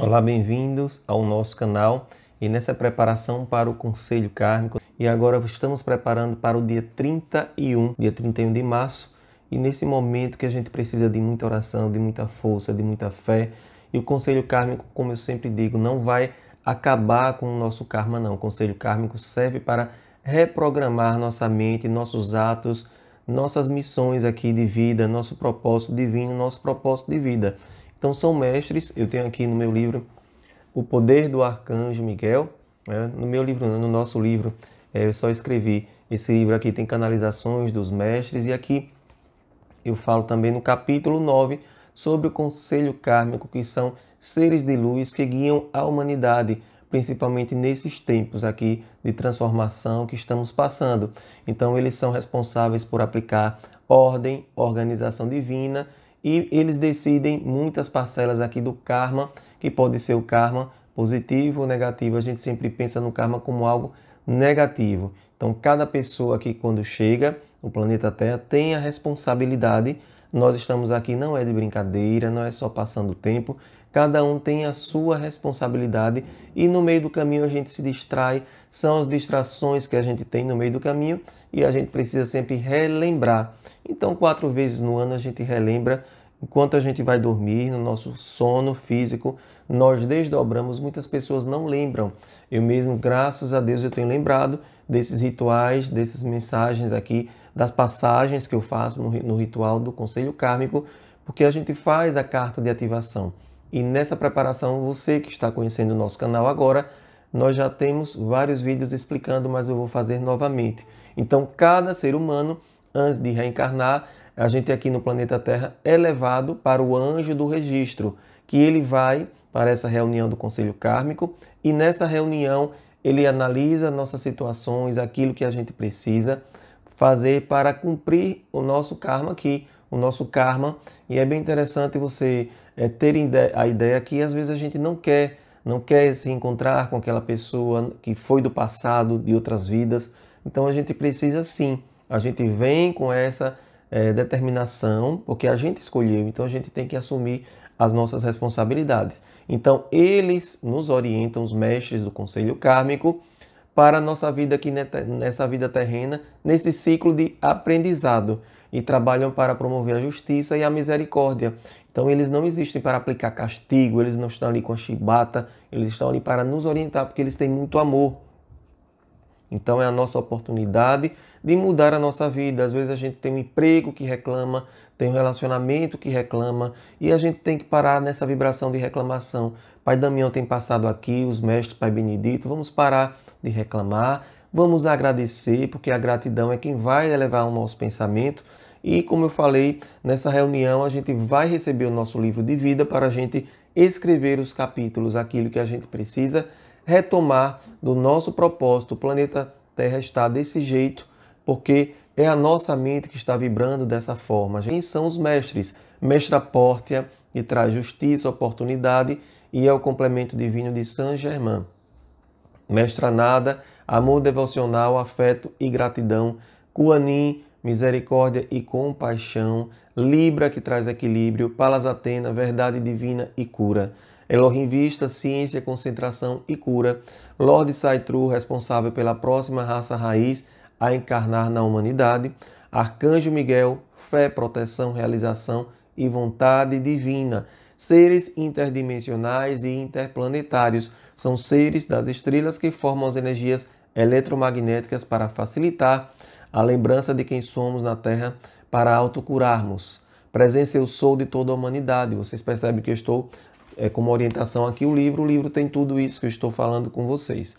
Olá, bem-vindos ao nosso canal e nessa preparação para o Conselho Kármico. E agora estamos preparando para o dia 31, dia 31 de março, e nesse momento que a gente precisa de muita oração, de muita força, de muita fé. E o Conselho Kármico, como eu sempre digo, não vai acabar com o nosso karma, não. O Conselho Kármico serve para reprogramar nossa mente, nossos atos, nossas missões aqui de vida, nosso propósito divino, nosso propósito de vida. Então são mestres, eu tenho aqui no meu livro O Poder do Arcanjo Miguel, né? no meu livro, no nosso livro, é, eu só escrevi esse livro aqui, tem canalizações dos mestres, e aqui eu falo também no capítulo 9 sobre o conselho kármico, que são seres de luz que guiam a humanidade, principalmente nesses tempos aqui de transformação que estamos passando. Então, eles são responsáveis por aplicar ordem, organização divina e eles decidem muitas parcelas aqui do karma, que pode ser o karma positivo ou negativo. A gente sempre pensa no karma como algo negativo. Então, cada pessoa que quando chega no planeta Terra tem a responsabilidade. Nós estamos aqui não é de brincadeira, não é só passando tempo. Cada um tem a sua responsabilidade e no meio do caminho a gente se distrai. São as distrações que a gente tem no meio do caminho e a gente precisa sempre relembrar. Então, quatro vezes no ano a gente relembra Enquanto a gente vai dormir, no nosso sono físico, nós desdobramos. Muitas pessoas não lembram. Eu mesmo, graças a Deus, eu tenho lembrado desses rituais, dessas mensagens aqui, das passagens que eu faço no ritual do Conselho Kármico, porque a gente faz a carta de ativação. E nessa preparação, você que está conhecendo o nosso canal agora, nós já temos vários vídeos explicando, mas eu vou fazer novamente. Então, cada ser humano, antes de reencarnar, a gente aqui no planeta Terra é levado para o anjo do registro, que ele vai para essa reunião do Conselho Kármico e nessa reunião ele analisa nossas situações, aquilo que a gente precisa fazer para cumprir o nosso karma aqui, o nosso karma. E é bem interessante você é, ter a ideia que às vezes a gente não quer, não quer se encontrar com aquela pessoa que foi do passado, de outras vidas. Então a gente precisa sim, a gente vem com essa é, determinação, porque a gente escolheu, então a gente tem que assumir as nossas responsabilidades. Então, eles nos orientam, os mestres do Conselho Kármico, para a nossa vida aqui nessa vida terrena, nesse ciclo de aprendizado e trabalham para promover a justiça e a misericórdia. Então eles não existem para aplicar castigo, eles não estão ali com a chibata, eles estão ali para nos orientar porque eles têm muito amor. Então é a nossa oportunidade de mudar a nossa vida. Às vezes a gente tem um emprego que reclama, tem um relacionamento que reclama e a gente tem que parar nessa vibração de reclamação. Pai Damião tem passado aqui, os mestres, Pai Benedito, vamos parar de reclamar, vamos agradecer, porque a gratidão é quem vai elevar o nosso pensamento. E como eu falei, nessa reunião a gente vai receber o nosso livro de vida para a gente escrever os capítulos, aquilo que a gente precisa retomar do nosso propósito. O planeta Terra está desse jeito porque é a nossa mente que está vibrando dessa forma. Quem são os mestres? Mestra Portia que traz justiça, oportunidade e é o complemento divino de San Germain. Mestra Nada, amor devocional, afeto e gratidão. Kuanin, misericórdia e compaixão. Libra, que traz equilíbrio. Palas Atena, verdade divina e cura. Elohim Vista, ciência, concentração e cura. Lorde Saitru, responsável pela próxima raça raiz, a encarnar na humanidade, Arcanjo Miguel, fé, proteção, realização e vontade divina. Seres interdimensionais e interplanetários são seres das estrelas que formam as energias eletromagnéticas para facilitar a lembrança de quem somos na Terra para autocurarmos. Presença eu sou de toda a humanidade. Vocês percebem que eu estou é, como orientação aqui o livro. O livro tem tudo isso que eu estou falando com vocês.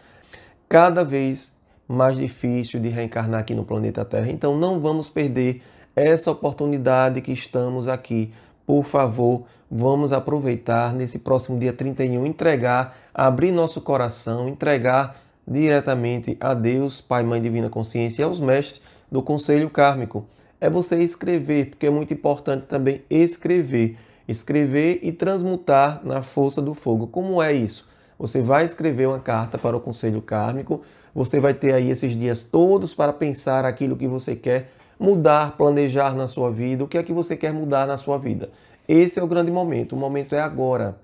Cada vez mais difícil de reencarnar aqui no planeta Terra. Então não vamos perder essa oportunidade que estamos aqui. Por favor, vamos aproveitar nesse próximo dia 31, entregar, abrir nosso coração, entregar diretamente a Deus, Pai, Mãe Divina Consciência e aos mestres do Conselho Kármico. É você escrever, porque é muito importante também escrever. Escrever e transmutar na força do fogo. Como é isso? Você vai escrever uma carta para o Conselho Kármico. Você vai ter aí esses dias todos para pensar aquilo que você quer mudar, planejar na sua vida, o que é que você quer mudar na sua vida. Esse é o grande momento, o momento é agora.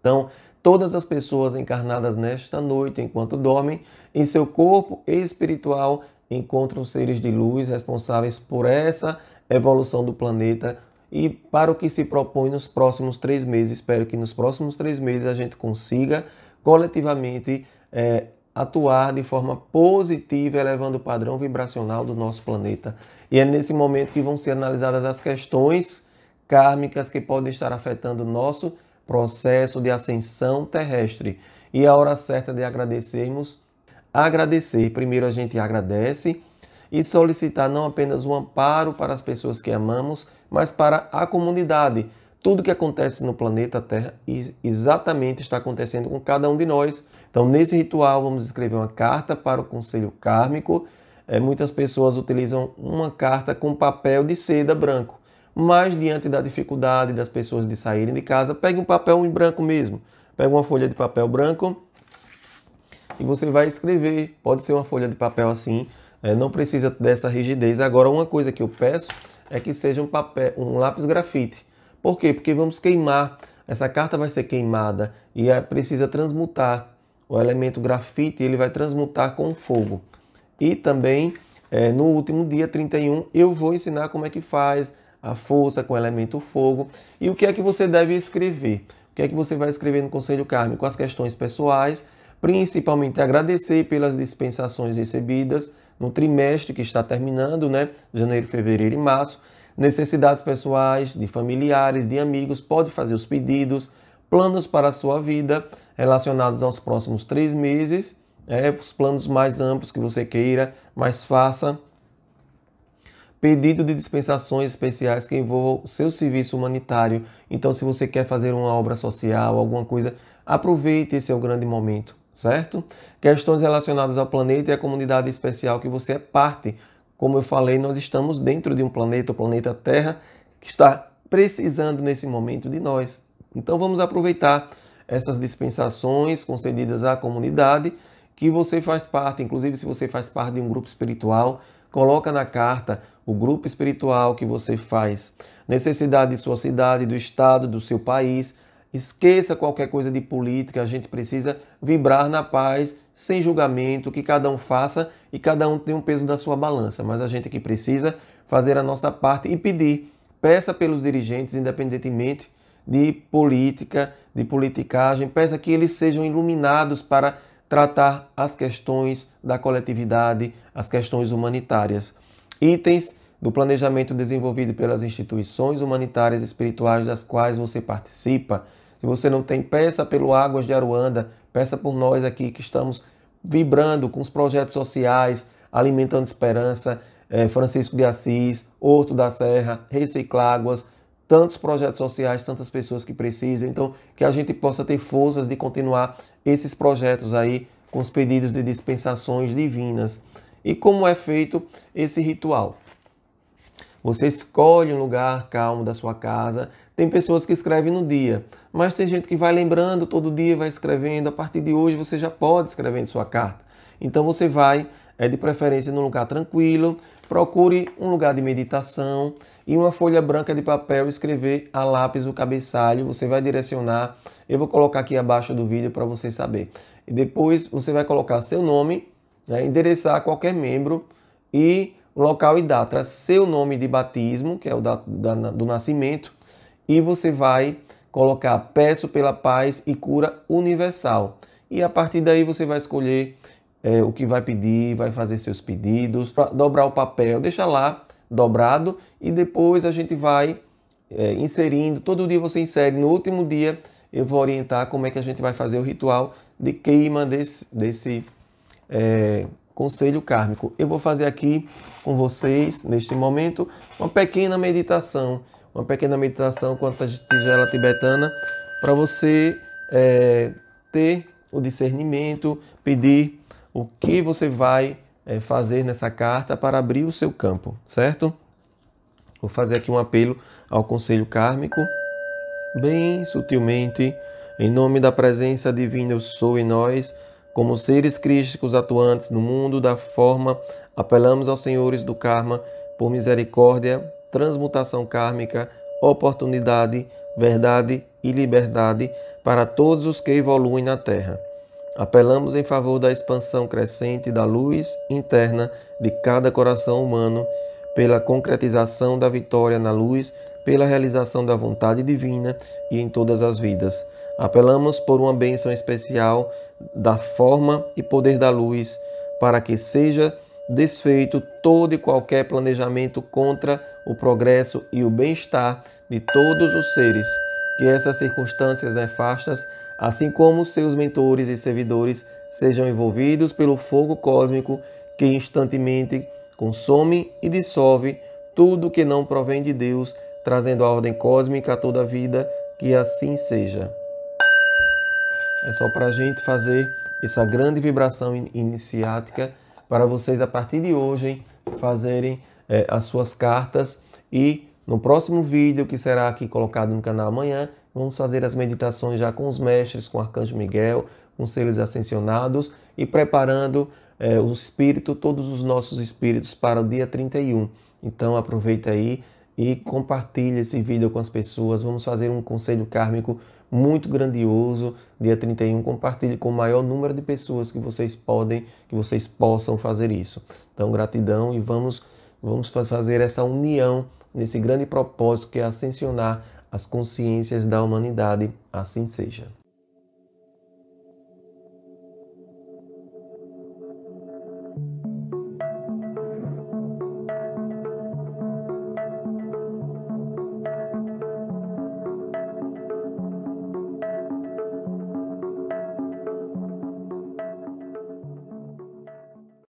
Então, todas as pessoas encarnadas nesta noite, enquanto dormem, em seu corpo espiritual encontram seres de luz responsáveis por essa evolução do planeta e para o que se propõe nos próximos três meses. Espero que nos próximos três meses a gente consiga coletivamente é, atuar de forma positiva, elevando o padrão vibracional do nosso planeta. E é nesse momento que vão ser analisadas as questões kármicas que podem estar afetando o nosso processo de ascensão terrestre. E a hora certa de agradecermos, agradecer. Primeiro a gente agradece e solicitar não apenas um amparo para as pessoas que amamos, mas para a comunidade. Tudo que acontece no planeta Terra exatamente está acontecendo com cada um de nós. Então, nesse ritual, vamos escrever uma carta para o Conselho Kármico. É, muitas pessoas utilizam uma carta com papel de seda branco, mas diante da dificuldade das pessoas de saírem de casa, pegue um papel em branco mesmo. Pega uma folha de papel branco e você vai escrever. Pode ser uma folha de papel assim, é, não precisa dessa rigidez. Agora, uma coisa que eu peço é que seja um papel, um lápis grafite. Por quê? Porque vamos queimar. Essa carta vai ser queimada e é, precisa transmutar. O elemento grafite ele vai transmutar com fogo. E também, é, no último dia 31, eu vou ensinar como é que faz a força com o elemento fogo e o que é que você deve escrever. O que é que você vai escrever no Conselho Kármico? As questões pessoais, principalmente agradecer pelas dispensações recebidas, no trimestre que está terminando, né? Janeiro, fevereiro e março. Necessidades pessoais, de familiares, de amigos, pode fazer os pedidos. Planos para a sua vida relacionados aos próximos três meses, é, os planos mais amplos que você queira, mais faça. Pedido de dispensações especiais que envolvam o seu serviço humanitário. Então, se você quer fazer uma obra social, alguma coisa, aproveite esse é o grande momento certo? Questões relacionadas ao planeta e à comunidade especial que você é parte. Como eu falei, nós estamos dentro de um planeta, o planeta Terra, que está precisando nesse momento de nós. Então vamos aproveitar essas dispensações concedidas à comunidade que você faz parte, inclusive se você faz parte de um grupo espiritual, coloca na carta o grupo espiritual que você faz, necessidade de sua cidade, do estado, do seu país, Esqueça qualquer coisa de política, a gente precisa vibrar na paz, sem julgamento, que cada um faça e cada um tem um peso da sua balança. Mas a gente aqui precisa fazer a nossa parte e pedir. Peça pelos dirigentes, independentemente de política, de politicagem, peça que eles sejam iluminados para tratar as questões da coletividade, as questões humanitárias. Itens do planejamento desenvolvido pelas instituições humanitárias espirituais das quais você participa se você não tem, peça pelo Águas de Aruanda, peça por nós aqui que estamos vibrando com os projetos sociais, alimentando esperança, é, Francisco de Assis, Horto da Serra, águas tantos projetos sociais, tantas pessoas que precisam. Então, que a gente possa ter forças de continuar esses projetos aí com os pedidos de dispensações divinas. E como é feito esse ritual? Você escolhe um lugar calmo da sua casa tem pessoas que escrevem no dia, mas tem gente que vai lembrando todo dia, vai escrevendo. A partir de hoje você já pode escrever em sua carta. Então você vai, é de preferência, num lugar tranquilo, procure um lugar de meditação e uma folha branca de papel escrever a lápis o cabeçalho. Você vai direcionar. Eu vou colocar aqui abaixo do vídeo para você saber. E depois você vai colocar seu nome, né, endereçar a qualquer membro e local e data. Seu nome de batismo, que é o da, da do nascimento e você vai colocar peço pela paz e cura universal. E a partir daí você vai escolher é, o que vai pedir, vai fazer seus pedidos, dobrar o papel, deixa lá dobrado e depois a gente vai é, inserindo. Todo dia você insere. No último dia eu vou orientar como é que a gente vai fazer o ritual de queima desse, desse é, conselho kármico. Eu vou fazer aqui com vocês, neste momento, uma pequena meditação uma pequena meditação com a tigela tibetana, para você é, ter o discernimento, pedir o que você vai é, fazer nessa carta para abrir o seu campo, certo? Vou fazer aqui um apelo ao Conselho Kármico, bem sutilmente, em nome da presença divina Eu Sou em nós, como seres crísticos atuantes no mundo da forma, apelamos aos senhores do karma por misericórdia transmutação kármica, oportunidade, verdade e liberdade para todos os que evoluem na Terra. Apelamos em favor da expansão crescente da luz interna de cada coração humano, pela concretização da vitória na luz, pela realização da vontade divina e em todas as vidas. Apelamos por uma bênção especial da forma e poder da luz, para que seja desfeito todo e qualquer planejamento contra o progresso e o bem-estar de todos os seres, que essas circunstâncias nefastas, assim como seus mentores e servidores, sejam envolvidos pelo fogo cósmico que instantemente consome e dissolve tudo que não provém de Deus, trazendo a ordem cósmica a toda a vida, que assim seja. É só para a gente fazer essa grande vibração iniciática para vocês a partir de hoje hein, fazerem é, as suas cartas e no próximo vídeo, que será aqui colocado no canal amanhã, vamos fazer as meditações já com os mestres, com o Arcanjo Miguel, com seres ascensionados e preparando é, o espírito, todos os nossos espíritos para o dia 31. Então aproveita aí e compartilha esse vídeo com as pessoas. Vamos fazer um conselho kármico muito grandioso. Dia 31, compartilhe com o maior número de pessoas que vocês podem, que vocês possam fazer isso. Então, gratidão e vamos, vamos fazer essa união nesse grande propósito que é ascensionar as consciências da humanidade. Assim seja.